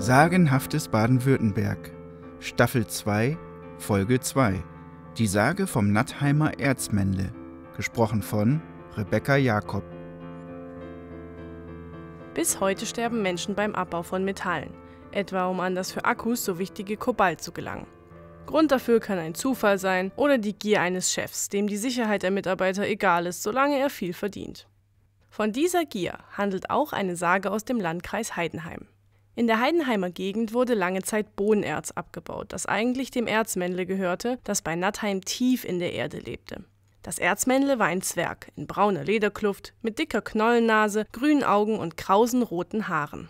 Sagenhaftes Baden-Württemberg Staffel 2 Folge 2 Die Sage vom Nattheimer Erzmännle gesprochen von Rebecca Jakob Bis heute sterben Menschen beim Abbau von Metallen, etwa um an das für Akkus so wichtige Kobalt zu gelangen. Grund dafür kann ein Zufall sein oder die Gier eines Chefs, dem die Sicherheit der Mitarbeiter egal ist, solange er viel verdient. Von dieser Gier handelt auch eine Sage aus dem Landkreis Heidenheim. In der Heidenheimer Gegend wurde lange Zeit Bohnenerz abgebaut, das eigentlich dem Erzmännle gehörte, das bei Nattheim tief in der Erde lebte. Das Erzmännle war ein Zwerg in brauner Lederkluft, mit dicker Knollennase, grünen Augen und krausen roten Haaren.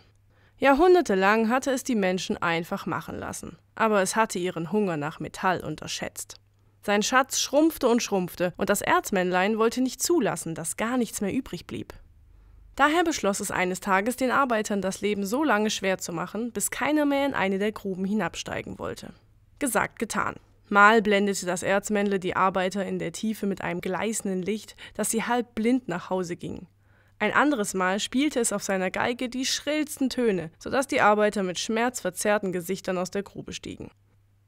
Jahrhundertelang hatte es die Menschen einfach machen lassen, aber es hatte ihren Hunger nach Metall unterschätzt. Sein Schatz schrumpfte und schrumpfte, und das Erzmännlein wollte nicht zulassen, dass gar nichts mehr übrig blieb. Daher beschloss es eines Tages, den Arbeitern das Leben so lange schwer zu machen, bis keiner mehr in eine der Gruben hinabsteigen wollte. Gesagt, getan. Mal blendete das Erzmännle die Arbeiter in der Tiefe mit einem gleißenden Licht, dass sie halb blind nach Hause gingen. Ein anderes Mal spielte es auf seiner Geige die schrillsten Töne, sodass die Arbeiter mit schmerzverzerrten Gesichtern aus der Grube stiegen.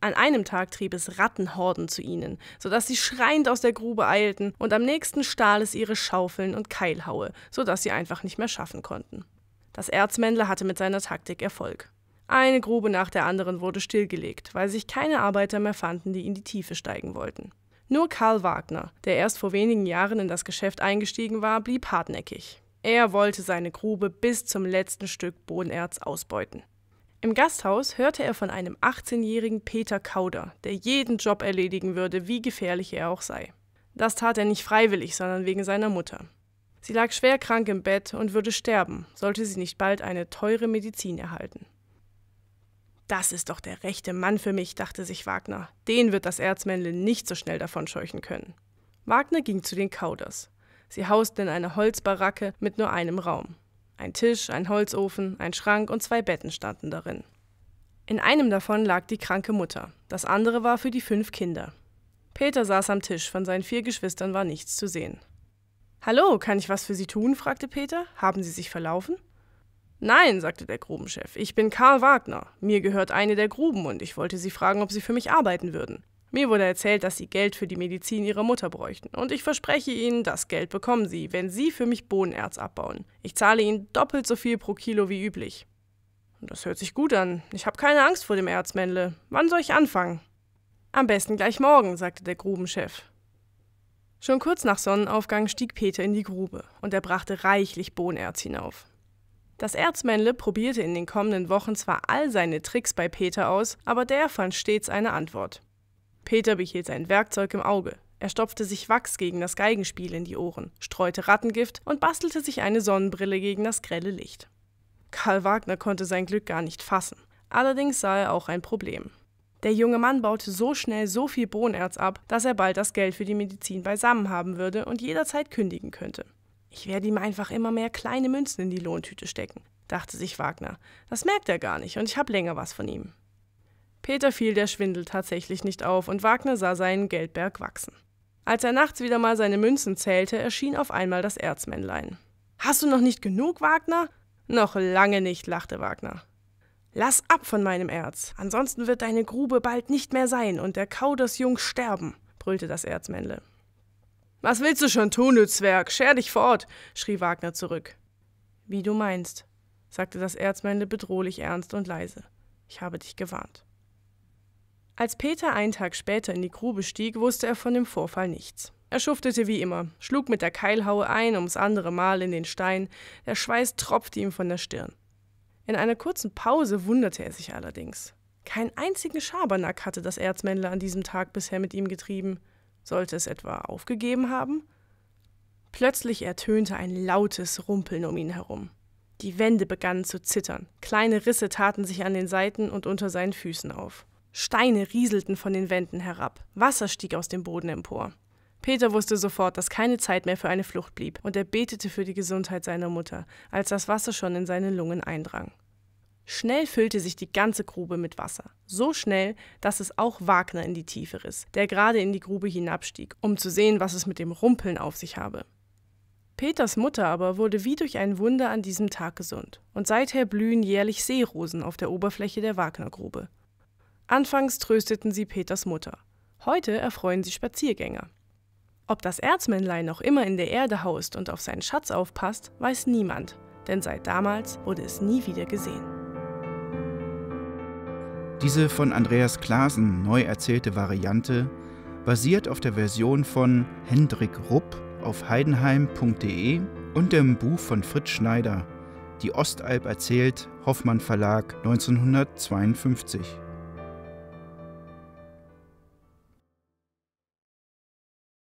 An einem Tag trieb es Rattenhorden zu ihnen, so dass sie schreiend aus der Grube eilten, und am nächsten stahl es ihre Schaufeln und Keilhaue, so dass sie einfach nicht mehr schaffen konnten. Das Erzmändler hatte mit seiner Taktik Erfolg. Eine Grube nach der anderen wurde stillgelegt, weil sich keine Arbeiter mehr fanden, die in die Tiefe steigen wollten. Nur Karl Wagner, der erst vor wenigen Jahren in das Geschäft eingestiegen war, blieb hartnäckig. Er wollte seine Grube bis zum letzten Stück Bodenerz ausbeuten. Im Gasthaus hörte er von einem 18-jährigen Peter Kauder, der jeden Job erledigen würde, wie gefährlich er auch sei. Das tat er nicht freiwillig, sondern wegen seiner Mutter. Sie lag schwer krank im Bett und würde sterben, sollte sie nicht bald eine teure Medizin erhalten. Das ist doch der rechte Mann für mich, dachte sich Wagner. Den wird das Erzmännle nicht so schnell davonscheuchen können. Wagner ging zu den Kauders. Sie hausten in einer Holzbaracke mit nur einem Raum. Ein Tisch, ein Holzofen, ein Schrank und zwei Betten standen darin. In einem davon lag die kranke Mutter, das andere war für die fünf Kinder. Peter saß am Tisch, von seinen vier Geschwistern war nichts zu sehen. Hallo, kann ich was für Sie tun? fragte Peter. Haben Sie sich verlaufen? Nein, sagte der Grubenchef, ich bin Karl Wagner. Mir gehört eine der Gruben und ich wollte Sie fragen, ob Sie für mich arbeiten würden. Mir wurde erzählt, dass Sie Geld für die Medizin Ihrer Mutter bräuchten. Und ich verspreche Ihnen, das Geld bekommen Sie, wenn Sie für mich Bohnenerz abbauen. Ich zahle Ihnen doppelt so viel pro Kilo wie üblich. Das hört sich gut an. Ich habe keine Angst vor dem Erzmännle. Wann soll ich anfangen? Am besten gleich morgen, sagte der Grubenchef. Schon kurz nach Sonnenaufgang stieg Peter in die Grube und er brachte reichlich Bohnenerz hinauf. Das Erzmännle probierte in den kommenden Wochen zwar all seine Tricks bei Peter aus, aber der fand stets eine Antwort. Peter behielt sein Werkzeug im Auge. Er stopfte sich Wachs gegen das Geigenspiel in die Ohren, streute Rattengift und bastelte sich eine Sonnenbrille gegen das grelle Licht. Karl Wagner konnte sein Glück gar nicht fassen. Allerdings sah er auch ein Problem. Der junge Mann baute so schnell so viel Bohnerz ab, dass er bald das Geld für die Medizin beisammen haben würde und jederzeit kündigen könnte. Ich werde ihm einfach immer mehr kleine Münzen in die Lohntüte stecken, dachte sich Wagner. Das merkt er gar nicht und ich habe länger was von ihm. Peter fiel der Schwindel tatsächlich nicht auf und Wagner sah seinen Geldberg wachsen. Als er nachts wieder mal seine Münzen zählte, erschien auf einmal das Erzmännlein. Hast du noch nicht genug, Wagner? Noch lange nicht, lachte Wagner. Lass ab von meinem Erz, ansonsten wird deine Grube bald nicht mehr sein und der Kaudersjung sterben, brüllte das Erzmännle. Was willst du schon tun, du Zwerg? Scher dich fort, schrie Wagner zurück. Wie du meinst, sagte das Erzmännle bedrohlich ernst und leise. Ich habe dich gewarnt. Als Peter einen Tag später in die Grube stieg, wusste er von dem Vorfall nichts. Er schuftete wie immer, schlug mit der Keilhaue ein ums andere Mal in den Stein, der Schweiß tropfte ihm von der Stirn. In einer kurzen Pause wunderte er sich allerdings. Keinen einzigen Schabernack hatte das Erzmännle an diesem Tag bisher mit ihm getrieben. Sollte es etwa aufgegeben haben? Plötzlich ertönte ein lautes Rumpeln um ihn herum. Die Wände begannen zu zittern, kleine Risse taten sich an den Seiten und unter seinen Füßen auf. Steine rieselten von den Wänden herab, Wasser stieg aus dem Boden empor. Peter wusste sofort, dass keine Zeit mehr für eine Flucht blieb, und er betete für die Gesundheit seiner Mutter, als das Wasser schon in seine Lungen eindrang. Schnell füllte sich die ganze Grube mit Wasser, so schnell, dass es auch Wagner in die Tiefe riss, der gerade in die Grube hinabstieg, um zu sehen, was es mit dem Rumpeln auf sich habe. Peters Mutter aber wurde wie durch ein Wunder an diesem Tag gesund, und seither blühen jährlich Seerosen auf der Oberfläche der Wagnergrube, Anfangs trösteten sie Peters Mutter. Heute erfreuen sie Spaziergänger. Ob das Erzmännlein noch immer in der Erde haust und auf seinen Schatz aufpasst, weiß niemand, denn seit damals wurde es nie wieder gesehen. Diese von Andreas Klaasen neu erzählte Variante basiert auf der Version von Hendrik Rupp auf heidenheim.de und dem Buch von Fritz Schneider, Die Ostalb erzählt, Hoffmann Verlag 1952.